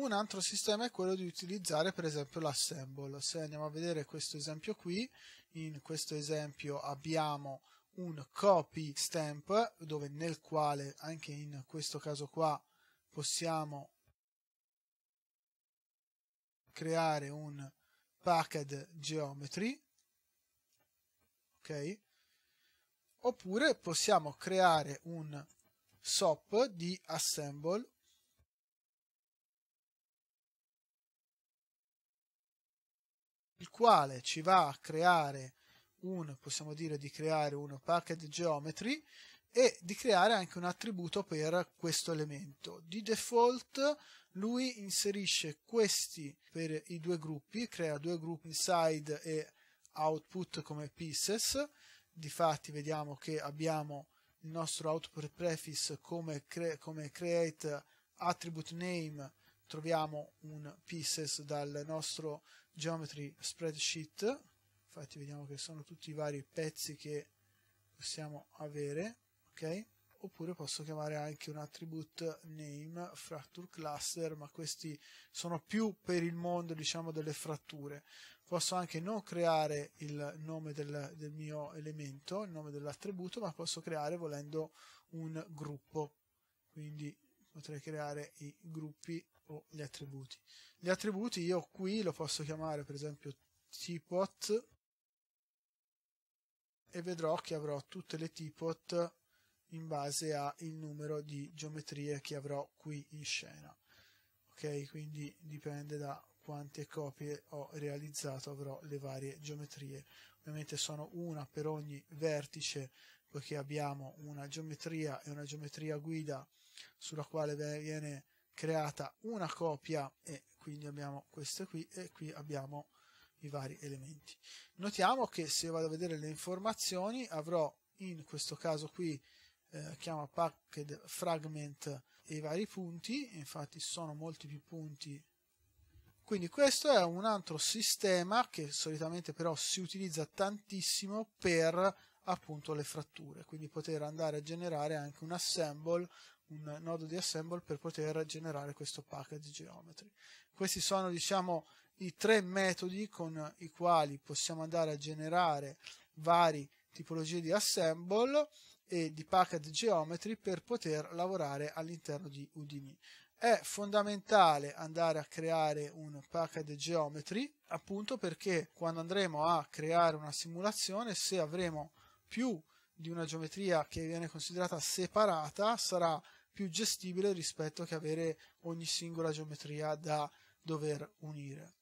Un altro sistema è quello di utilizzare per esempio l'assemble. Se andiamo a vedere questo esempio qui, in questo esempio abbiamo un copy stamp dove nel quale anche in questo caso qua possiamo creare un packed geometry ok oppure possiamo creare un SOP di assemble il quale ci va a creare un, possiamo dire di creare un package geometry e di creare anche un attributo per questo elemento. Di default lui inserisce questi per i due gruppi, crea due gruppi inside e output come pieces, difatti vediamo che abbiamo il nostro output prefix come, cre come create attribute name troviamo un pieces dal nostro geometry spreadsheet infatti vediamo che sono tutti i vari pezzi che possiamo avere ok oppure posso chiamare anche un attribute name fracture cluster ma questi sono più per il mondo diciamo delle fratture posso anche non creare il nome del, del mio elemento il nome dell'attributo ma posso creare volendo un gruppo quindi potrei creare i gruppi o gli attributi. Gli attributi io qui lo posso chiamare per esempio tipot e vedrò che avrò tutte le tipot in base al numero di geometrie che avrò qui in scena. Ok, quindi dipende da quante copie ho realizzato avrò le varie geometrie. Ovviamente sono una per ogni vertice poiché abbiamo una geometria e una geometria guida sulla quale viene creata una copia e quindi abbiamo questa qui e qui abbiamo i vari elementi. Notiamo che se vado a vedere le informazioni avrò in questo caso qui eh, chiama packed fragment e i vari punti, infatti sono molti più punti. Quindi questo è un altro sistema che solitamente però si utilizza tantissimo per appunto le fratture, quindi poter andare a generare anche un assemble un nodo di assemble per poter generare questo package geometry. Questi sono diciamo, i tre metodi con i quali possiamo andare a generare vari tipologie di assemble e di package geometry per poter lavorare all'interno di Udemy. È fondamentale andare a creare un package geometry appunto perché quando andremo a creare una simulazione se avremo più di una geometria che viene considerata separata sarà più gestibile rispetto che avere ogni singola geometria da dover unire.